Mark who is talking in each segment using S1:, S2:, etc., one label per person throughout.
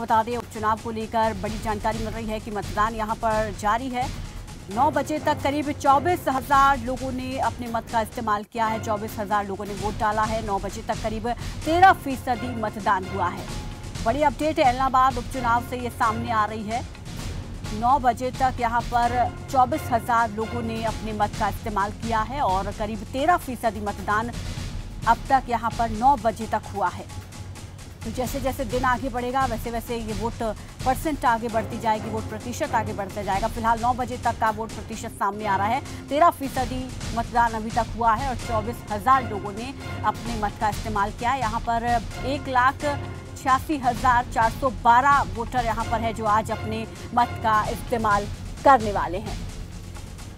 S1: बता दें उपचुनाव को लेकर बड़ी जानकारी मिल रही है कि मतदान यहाँ पर जारी है नौ बजे तक करीब चौबीस हजार लोगों ने अपने मत का इस्तेमाल किया है चौबीस हजार लोगों ने वोट डाला है नौ बजे तक करीब तेरह फीसदी मतदान हुआ है बड़ी अपडेट इलाहाबाद उपचुनाव से ये सामने आ रही है नौ बजे तक यहाँ पर चौबीस हजार लोगों ने अपने मत का इस्तेमाल किया है और करीब तेरह फीसदी मतदान अब तक यहाँ पर नौ बजे तक हुआ है तो जैसे जैसे दिन आगे बढ़ेगा वैसे वैसे ये वोट परसेंट आगे बढ़ती जाएगी वोट प्रतिशत आगे बढ़ता जाएगा फिलहाल नौ बजे तक का वोट प्रतिशत सामने आ रहा है तेरह फीसदी मतदान अभी तक हुआ है और चौबीस हजार लोगों ने अपने मत का इस्तेमाल किया है यहाँ पर एक लाख छियासी हजार चार सौ बारह वोटर यहाँ पर है जो आज अपने मत का इस्तेमाल करने वाले हैं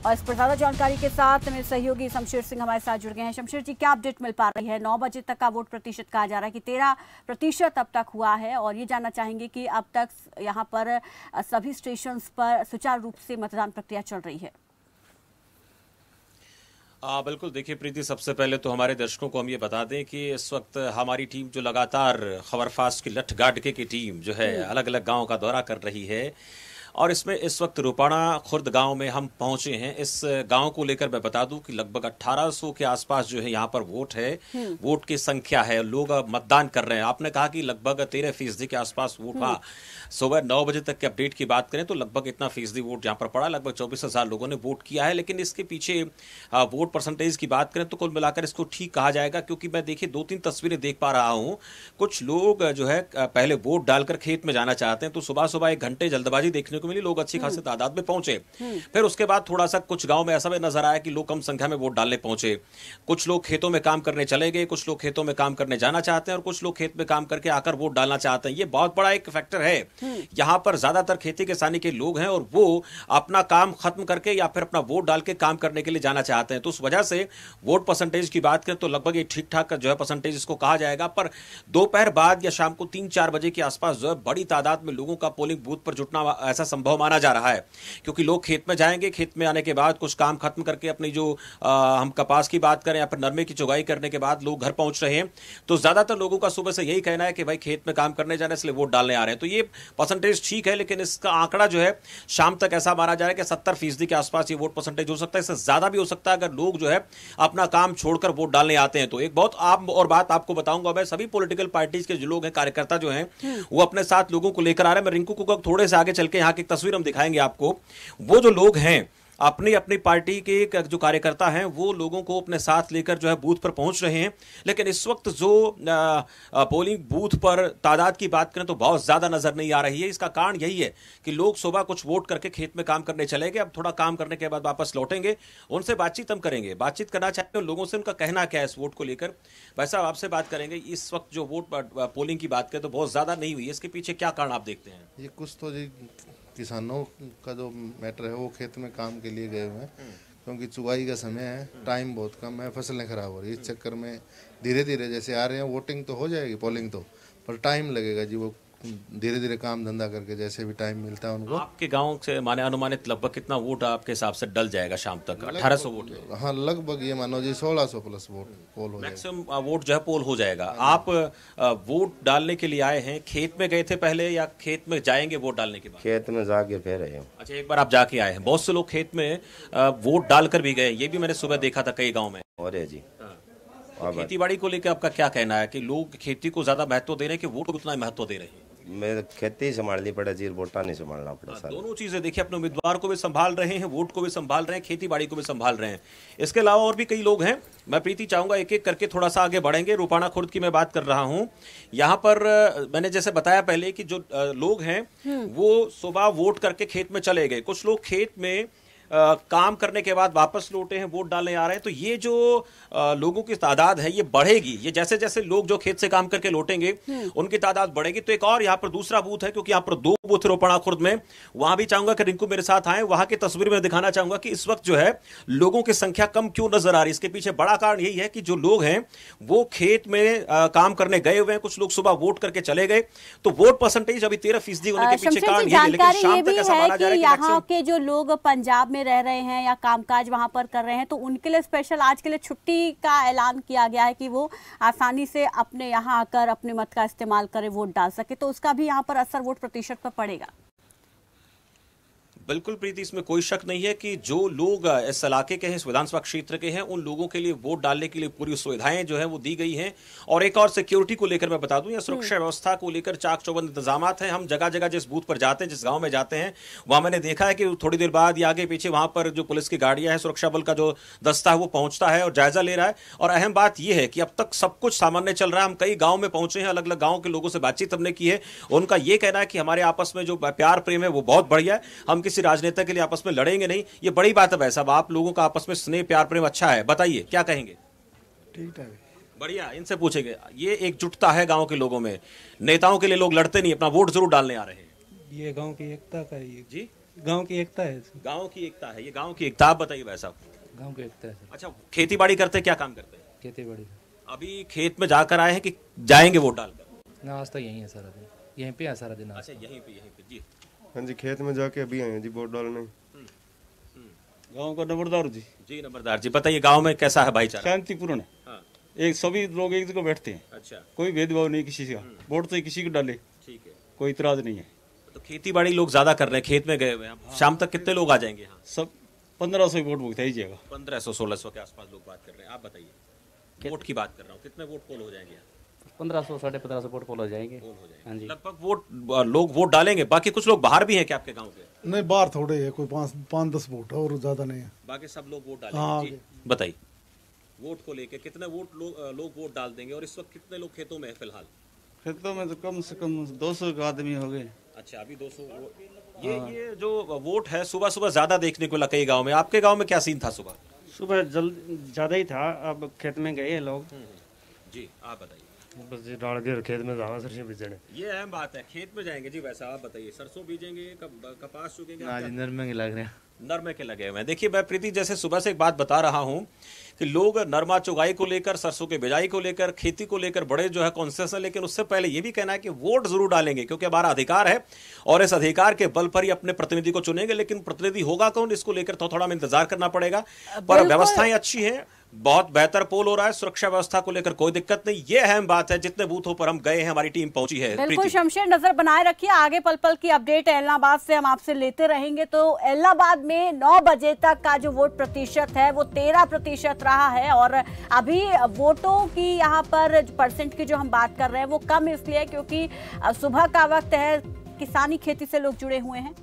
S1: और इस पर ज्यादा जानकारी के साथ मेरे सहयोगी शमशेर सिंह हमारे साथ जुड़ गए हैं शमशेर जी क्या अपडेट मिल पा रही है नौ बजे तक का वोट प्रतिशत कहा जा रहा है कि तेरह प्रतिशत अब तक हुआ है और ये जानना चाहेंगे कि अब तक यहाँ पर सभी स्टेशन पर सुचारू रूप से मतदान प्रक्रिया चल रही है
S2: आ, बिल्कुल देखिए प्रीति सबसे पहले तो हमारे दर्शकों को हम ये बता दें कि इस वक्त हमारी टीम जो लगातार खबरफास्ट की लठ गाटके की टीम जो है अलग अलग गाँव का दौरा कर रही है और इसमें इस वक्त रूपाणा खुर्द गांव में हम पहुंचे हैं इस गांव को लेकर मैं बता दूं कि लगभग 1800 के आसपास जो है यहां पर वोट है हम्म। वोट की संख्या है लोग मतदान कर रहे हैं आपने कहा कि लगभग तेरह फीसदी के आसपास वोट हम्म। हुआ सुबह नौ बजे तक के अपडेट की बात करें तो लगभग इतना फीसदी वोट यहाँ पर पड़ा लगभग चौबीस हजार लोगों ने वोट किया है लेकिन इसके पीछे वोट परसेंटेज की बात करें तो कुल मिलाकर इसको ठीक कहा जाएगा क्योंकि मैं देखिए दो तीन तस्वीरें देख पा रहा हूँ कुछ लोग जो है पहले वोट डालकर खेत में जाना चाहते हैं तो सुबह सुबह एक घंटे जल्दबाजी देखने को मिली लोग अच्छी खासी हम्म। तादाद में पहुंचे हम्म। फिर उसके बाद थोड़ा सा कुछ गाँव में ऐसा भी नजर आया कि लोग कम संख्या में वोट डालने पहुंचे कुछ लोग खेतों में काम करने चले गए कुछ लोग खेतों में काम करने जाना चाहते हैं और कुछ लोग खेत में काम करके आकर वोट डालना चाहते हैं ये बहुत बड़ा एक फैक्टर है हम्म। यहाँ पर ज्यादातर खेती किसानी के लोग हैं और वो अपना काम खत्म करके या फिर अपना वोट डाल के काम करने के लिए जाना चाहते हैं तो उस वजह से वोट परसेंटेज की बात करें तो लगभग ये ठीक ठाक जो है परसेंटेज इसको कहा जाएगा पर दोपहर बाद या शाम को तीन चार बजे के आसपास जो है बड़ी तादाद में लोगों का पोलिंग बूथ पर जुटना ऐसा संभव माना जा रहा है क्योंकि लोग खेत में जाएंगे खेत में आने के बाद कुछ काम खत्म करके अपनी जो हम कपास की बात करें या फिर नरमे की चुगाई करने के बाद लोग घर पहुंच रहे हैं तो ज़्यादातर लोगों का सुबह से यही कहना है कि भाई खेत में काम करने जाने इसलिए वोट डालने आ रहे हैं तो ये परसेंटेज ठीक है लेकिन इसका आंकड़ा जो है शाम तक ऐसा माना जा रहा है कि सत्तर फीसदी के आसपास ये वोट परसेंटेज हो सकता है इससे ज़्यादा भी हो सकता है अगर लोग जो है अपना काम छोड़कर वोट डालने आते हैं तो एक बहुत आप और बात आपको बताऊंगा मैं सभी पॉलिटिकल पार्टीज के जो लोग हैं कार्यकर्ता जो हैं हम्म। वो अपने साथ लोगों को लेकर आ रहे हैं मैं रिंकू को थोड़े से आगे चल के यहाँ के की तस्वीर हम दिखाएंगे आपको वो जो लोग हैं अपनी अपनी पार्टी के जो कार्यकर्ता हैं वो लोगों को अपने साथ लेकर जो है बूथ पर पहुंच रहे हैं लेकिन इस वक्त जो पोलिंग बूथ पर तादाद की बात करें तो बहुत ज़्यादा नज़र नहीं आ रही है इसका कारण यही है कि लोग सुबह कुछ वोट करके खेत में काम करने चले गए अब थोड़ा काम करने के बाद वापस लौटेंगे उनसे बातचीत हम करेंगे बातचीत करना चाहते हैं तो लोगों से उनका कहना क्या है इस वोट को लेकर भाई साहब आपसे बात करेंगे इस वक्त जो वोट पोलिंग की बात करें तो बहुत ज़्यादा नहीं हुई है इसके पीछे क्या कारण आप देखते हैं ये कुछ तो किसानों का जो मैटर है वो खेत में काम के लिए गए हुए हैं क्योंकि चुगाई का समय है टाइम बहुत कम है फसलें खराब हो रही है इस चक्कर में धीरे धीरे जैसे आ रहे हैं वोटिंग तो हो जाएगी पोलिंग तो पर टाइम लगेगा जी वो धीरे धीरे काम धंधा करके जैसे भी टाइम मिलता है उनको आपके गांव से माने अनुमानित लगभग कितना वोट आपके हिसाब से डल जाएगा शाम तक अठारह सौ वोट हाँ लगभग ये मानो जी सोलह सौ प्लस वोट पोल हो मैक्सिमम वोट जो है पोल हो जाएगा हाँ आप वोट डालने के लिए आए हैं खेत में गए थे पहले या खेत में जाएंगे वोट डालने के बाद खेत में जाके फिर हैं अच्छा एक बार आप जाके आए हैं बहुत से लोग खेत में वोट डालकर भी गए ये भी मैंने सुबह देखा था कई गाँव में हाँ। और जी तो खेती बाड़ी को लेकर आपका क्या कहना है कि लोग खेती को ज्यादा महत्व दे रहे हैं कि वोट को उतना महत्व दे रहे हैं मैं तो खेती ही संभालनी पड़े चीज वोटा नहीं संभालना पड़े हाँ, सर दोनों चीजें देखिए अपने उम्मीदवार को भी संभाल रहे हैं वोट को भी संभाल रहे हैं खेती बाड़ी को भी संभाल रहे हैं इसके अलावा और भी कई लोग हैं मैं प्रीति चाहूंगा एक एक करके थोड़ा सा आगे बढ़ेंगे रूपाणा खुर्द की मैं बात कर रहा हूँ यहाँ पर मैंने जैसे बताया पहले कि जो लोग हैं हम्म। वो सुबह वोट करके खेत में चले गए कुछ लोग खेत में काम करने के बाद वापस लौटे हैं वोट डालने आ रहे हैं तो ये जो लोगों की तादाद है ये बढ़ेगी ये जैसे जैसे लोग जो खेत से काम करके लौटेंगे हम्म। उनकी तादाद बढ़ेगी तो एक और यहाँ पर दूसरा बूथ है क्योंकि यहाँ पर दो बूथ रोपणा खुर्द में वहां भी चाहूंगा कि रिंकू मेरे साथ आए वहां की तस्वीर में दिखाना चाहूंगा कि इस वक्त जो है लोगों की संख्या कम क्यों नजर आ रही है इसके पीछे बड़ा कारण यही है कि जो लोग हैं वो खेत में काम करने गए हुए हैं कुछ लोग सुबह वोट करके चले गए तो वोट परसेंटेज अभी तेरह फीसदी होने के पीछे कारण ये लेकिन शाम तक ऐसा माना जा रहा है यहाँ
S1: के जो लोग पंजाब में में रह रहे हैं या कामकाज वहां पर कर रहे हैं तो उनके लिए स्पेशल आज के लिए छुट्टी का ऐलान किया गया है कि वो आसानी से अपने यहाँ आकर अपने मत का इस्तेमाल करें वोट डाल सके तो उसका भी यहाँ पर असर वोट प्रतिशत पर पड़ेगा
S2: बिल्कुल प्रीति इसमें कोई शक नहीं है कि जो लोग इस इलाके के हैं इस विधानसभा क्षेत्र के हैं उन लोगों के लिए वोट डालने के लिए पूरी सुविधाएं जो है वो दी गई हैं और एक और सिक्योरिटी को लेकर मैं बता दूं या सुरक्षा हम्म। व्यवस्था को लेकर चाक चौबंद इंतजाम है हम जगह जगह जिस बूथ पर जाते हैं जिस गाँव में जाते हैं वहां मैंने देखा है कि थोड़ी देर बाद या आगे पीछे वहां पर जो पुलिस की गाड़ियां हैं सुरक्षा बल का जो दस्ता है वो पहुंचता है और जायजा ले रहा है और अहम बात यह है कि अब तक सब कुछ सामान्य चल रहा है हम कई गाँव में पहुंचे हैं अलग अलग गाँव के लोगों से बातचीत हमने की है उनका यह कहना है कि हमारे आपस में जो प्यार प्रेम है वो बहुत बढ़िया है हम किसी किसी राजनेता के लिए आपस में लड़ेंगे नहीं ये बड़ी बात है भाई साहब आप लोगों का आपस में स्नेह प्यार प्रेम अच्छा है बताइए क्या कहेंगे ठीक है बढ़िया इनसे पूछेंगे ये एक जुटता है गाँव के लोगों में नेताओं के लिए लोग लड़ते नहीं अपना वोट जरूर डालने आ रहे हैं ये गाँव की एकता का ये जी गाँव की एकता है गाँव की एकता है ये गाँव की एकता बताइए भाई साहब गाँव की एकता है अच्छा खेती बाड़ी करते क्या काम करते हैं खेती बाड़ी अभी खेत में जाकर आए हैं कि जाएंगे वोट डालकर ना आज यही है सारा दिन यहीं पे है सारा दिन अच्छा यहीं पे यहीं पे जी हाँ जी खेत में जाके अभी आए हैं जी वोट डालने गांव का नंबरदार जी जी नंबरदार जी बताइए गांव में कैसा है भाईचारा शांतिपूर्ण है हाँ। एक सभी लोग एक जगह बैठते हैं अच्छा कोई भेदभाव नहीं किसी का वोट हम्म। तो किसी को डाले ठीक है कोई इतराज नहीं है तो खेती बाड़ी लोग ज्यादा कर रहे हैं खेत में गए हुए हैं हाँ। शाम तक कितने लोग आ जाएंगे हाँ। सब पंद्रह सौ वोट भुगता ही जाएगा पंद्रह सौ सोलह सौ के आसपास लोग बात कर रहे हैं आप बताइए वोट की बात कर रहा हूँ कितने वोट पोल हो जाएंगे यहाँ पंद्रह सौ साढ़े पंद्रह सौ वोट पोल हो जाएंगे हाँ जी लगभग वोट लोग वोट डालेंगे बाकी कुछ लोग बाहर भी हैं क्या आपके गांव के नहीं बाहर थोड़े हैं कोई पाँच पाँच दस वोट और ज्यादा नहीं है बाकी सब लोग वोट डालेंगे हाँ, बताइए वोट को लेके कितने वोट लोग लोग वोट डाल देंगे और इस वक्त कितने लोग खेतों में है फिलहाल खेतों में तो कम से कम दो सौ आदमी हो गए अच्छा अभी दो सौ हाँ। ये ये जो वोट है सुबह सुबह ज्यादा देखने को लगा कई गाँव में आपके गाँव में क्या सीन था सुबह सुबह जल्द ज्यादा ही था अब खेत में गए हैं लोग हम्म, हम्म। जी आप बताइए बस जी डाल के खेत में जाना सरसों बीजने ये अहम बात है खेत में जाएंगे जी वैसा आप बताइए सरसों बीजेंगे कप, कपास चुकेंगे हाँ जी नरमे के लग रहे हैं नरमे के लगे हुए हैं देखिए मैं प्रीति जैसे सुबह से एक बात बता रहा हूँ कि लोग नरमा चुगाई को लेकर सरसों के बिजाई को लेकर खेती को लेकर बड़े जो है कॉन्सेंस हैं लेकिन उससे पहले ये भी कहना है कि वोट जरूर डालेंगे क्योंकि हमारा अधिकार है और इस अधिकार के बल पर ही अपने प्रतिनिधि को चुनेंगे लेकिन प्रतिनिधि होगा कौन इसको लेकर तो थोड़ा हमें इंतजार करना पड़ेगा पर व्यवस्थाएं अच्छी हैं बहुत बेहतर पोल हो रहा है सुरक्षा व्यवस्था को लेकर कोई दिक्कत नहीं ये अहम बात है जितने बूथों पर हम गए हैं हमारी टीम पहुंची है बिल्कुल
S1: शमशेर नजर बनाए रखिए आगे पल पल की अपडेट एलनाबाद से हम आपसे लेते रहेंगे तो एलनाबाद में 9 बजे तक का जो वोट प्रतिशत है वो 13 प्रतिशत रहा है और अभी वोटों की यहाँ पर परसेंट की जो हम बात कर रहे हैं वो कम इसलिए क्योंकि सुबह का वक्त है किसानी खेती से लोग जुड़े हुए हैं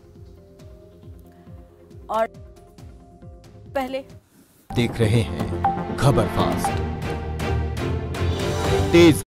S1: और पहले देख रहे हैं खबर फास्ट तेज